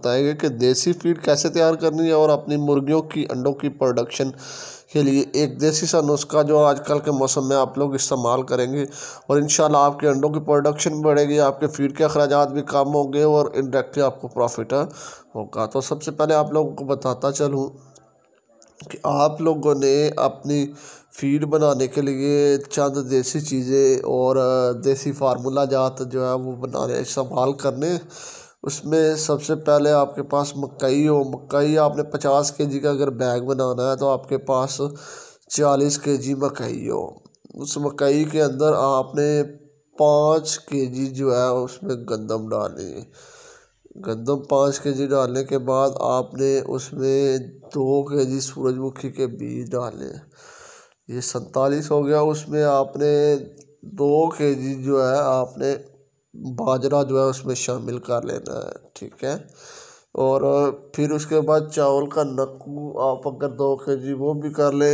बताएंगे कि देसी फीड कैसे तैयार करनी है और अपनी मुर्गियों की अंडों की प्रोडक्शन के लिए एक देसी सा नुस्खा जो आजकल के मौसम में आप लोग इस्तेमाल करेंगे और इन आपके अंडों की प्रोडक्शन बढ़ेगी आपके फीड के अखराज भी कम होंगे और इनडायरेक्टली आपको प्रॉफिट होगा तो सबसे पहले आप लोगों को बताता चलूँ कि आप लोगों ने अपनी फीड बनाने के लिए चंद देसी चीज़ें और देसी फार्मूला जात जो है वो बनाने इस्तेमाल करने उसमें सबसे पहले आपके पास मकई हो मकई आपने पचास के जी का अगर बैग बनाना है तो आपके पास चालीस के जी मकई हो उस मकई के अंदर आपने पाँच के जी जो है उसमें गंदम डालनी है गंदम पाँच के जी डालने के बाद आपने उसमें दो के जी सूरजमुखी के बीज डाले ये सैतालीस हो गया उसमें आपने दो के जी जो है आपने बाजरा जो है उसमें शामिल कर लेना है ठीक है और फिर उसके बाद चावल का नक्कू आप अगर दो के जी वो भी कर लें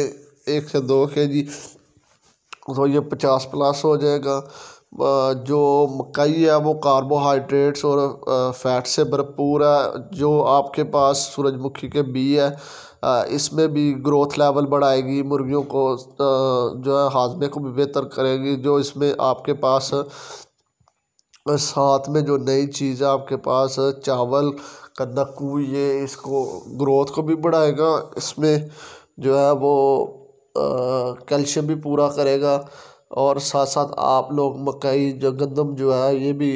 एक से दो के जी तो ये पचास प्लस हो जाएगा जो मकई है वो कार्बोहाइड्रेट्स और फैट से भरपूर है जो आपके पास सूरजमुखी के बी है इसमें भी ग्रोथ लेवल बढ़ाएगी मुर्गियों को जो है हाजमे को भी बेहतर करेगी जो इसमें आपके पास और साथ में जो नई चीज़ आपके पास चावल कद्दकू ये इसको ग्रोथ को भी बढ़ाएगा इसमें जो है वो कैल्शियम भी पूरा करेगा और साथ साथ आप लोग मकई जो गंदम जो है ये भी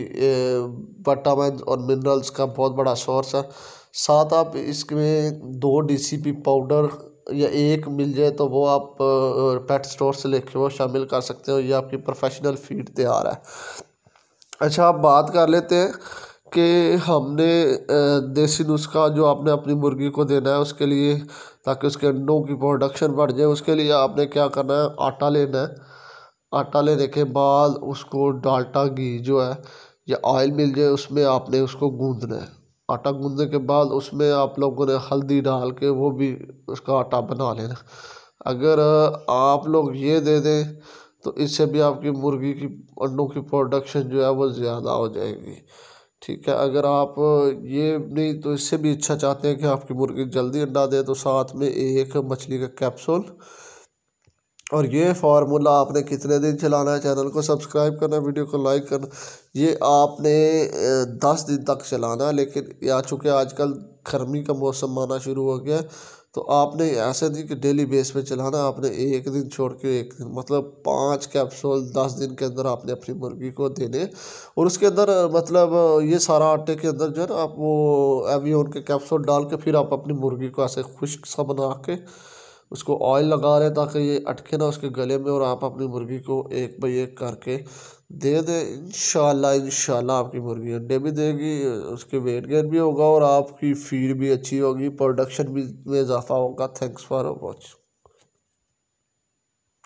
वटामिन और मिनरल्स का बहुत बड़ा सोर्स है साथ आप इसमें दो डीसीपी पाउडर या एक मिल जाए तो वो आप पेट स्टोर से लेके वो शामिल कर सकते हो ये आपकी प्रोफेशनल फीड तैयार है अच्छा आप बात कर लेते हैं कि हमने देसी नुस्खा जो आपने अपनी मुर्गी को देना है उसके लिए ताकि उसके अंडों की प्रोडक्शन बढ़ जाए उसके लिए आपने क्या करना है आटा लेना है आटा लेने के बाद उसको डाल्टा घी जो है या ऑयल मिल जाए उसमें आपने उसको गूँधना है आटा गूँधने के बाद उसमें आप लोगों ने हल्दी डाल के वो भी उसका आटा बना लेना अगर आप लोग ये दे दें तो इससे भी आपकी मुर्गी की अंडों की प्रोडक्शन जो है वो ज़्यादा हो जाएगी ठीक है अगर आप ये नहीं तो इससे भी इच्छा चाहते हैं कि आपकी मुर्गी जल्दी अंडा दे तो साथ में एक मछली का कैप्सूल और ये फार्मूला आपने कितने दिन चलाना है चैनल को सब्सक्राइब करना वीडियो को लाइक करना ये आपने दस दिन तक चलाना है लेकिन या चूँकि आजकल गर्मी का मौसम आना शुरू हो गया है तो आपने ऐसे नहीं कि डेली बेस पे चलाना आपने एक दिन छोड़ के एक दिन मतलब पाँच कैप्सूल दस दिन के अंदर आपने अपनी मुर्गी को देने और उसके अंदर मतलब ये सारा आटे के अंदर जो है ना आप वो एवियन के कैप्सूल डाल के फिर आप अपनी मुर्गी को ऐसे खुश्क सा बना के उसको ऑयल लगा रहे ताकि ये अटके ना उसके गले में और आप अपनी मुर्गी को एक बाई एक करके दे दें इन इन आपकी मुर्गी अंडे भी देगी उसके वेट गेन भी होगा और आपकी फीड भी अच्छी होगी प्रोडक्शन भी में इजाफा होगा थैंक्स फॉर वॉचिंग